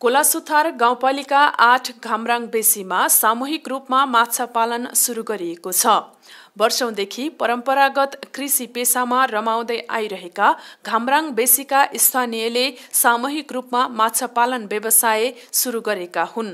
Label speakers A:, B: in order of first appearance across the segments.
A: कोलासुथार गाउँपालिका आठ घामराङ बेसीमा सामूहिक रूपमा माछा पालन सुरु गरिएको छ वर्षौंदेखि परम्परागत कृषि पेसामा रमाउँदै आइरहेका घामराङ बेसीका स्थानीयले सामूहिक रूपमा माछा पालन व्यवसाय सुरु गरेका हुन्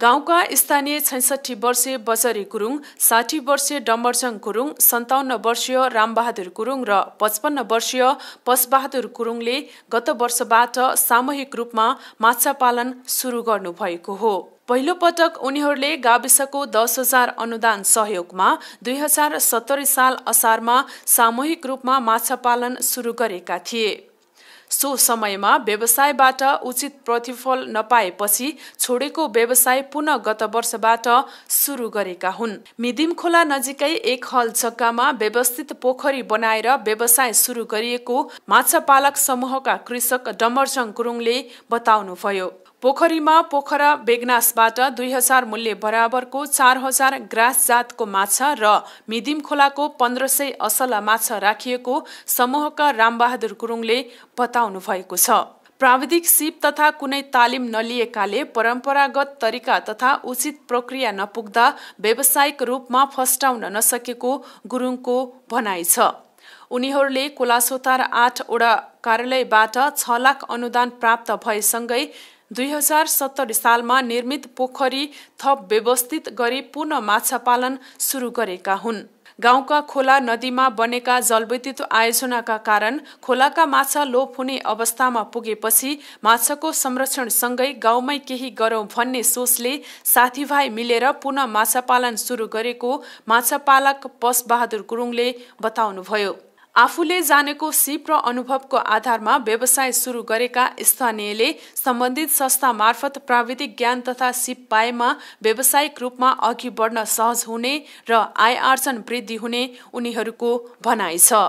A: गाउँका स्थानीय छैसठी वर्षीय बजरी गुरुङ साठी वर्षीय डम्बरजङ गुरुङ सन्ताउन्न वर्षीय रामबहादुर गुरुङ र पचपन्न वर्षीय पशबहादुर गुरुङले गत वर्षबाट सामूहिक रूपमा माछा पालन सुरु गर्नुभएको हो पहिलो पटक उनीहरूले गाविसको दस हजार अनुदान सहयोगमा दुई हजार सत्तरी साल असारमा सामूहिक रूपमा माछा पालन सुरु गरेका थिए सो समयमा व्यवसायबाट उचित प्रतिफल नपाएपछि छोडेको व्यवसाय पुनः गत वर्षबाट सुरु गरेका हुन् मिदिम खोला नजिकै एक हल जग्गामा व्यवस्थित पोखरी बनाएर व्यवसाय सुरु गरिएको माछापालक समूहका कृषक डम्बरजङ गुरुङले बताउनुभयो पोखरीमा पोखरा बेगनासबाट दुई हजार मूल्य बराबरको चार हजार ग्रास जातको माछा र मिदिम खोलाको पन्ध्र सय असला माछा राखिएको समूहका रामबहादुर गुरुङले बताउनु भएको छ प्राविधिक सिप तथा कुनै तालिम नलिएकाले परम्परागत तरिका तथा उचित प्रक्रिया नपुग्दा व्यावसायिक रूपमा फस्टाउन नसकेको गुरुङको भनाइ छ उनीहरूले कोलासोतार आठवटा कार्यालयबाट छ लाख अनुदान प्राप्त भएसँगै दुई हजार सत्तरी सालमा निर्मित पोखरी थप व्यवस्थित गरी पुनः माछा पालन सुरु गरेका हुन् गाउँका खोला नदीमा बनेका जलविद्युत आयोजनाका कारण खोलाका माछा लोप हुने अवस्थामा पुगेपछि माछाको संरक्षणसँगै गाउँमै केही गरौँ भन्ने सोचले साथीभाइ मिलेर पुनः माछा पालन सुरु गरेको माछापालक पशबहादुर गुरुङले बताउनुभयो आफूले जानेको सिप र अनुभवको आधारमा व्यवसाय सुरु गरेका स्थानीयले सम्बन्धित संस्था मार्फत प्राविधिक ज्ञान तथा सिप पाएमा व्यावसायिक रूपमा अघि बढ्न सहज हुने र आय आर्जन वृद्धि हुने उनीहरूको भनाइ छ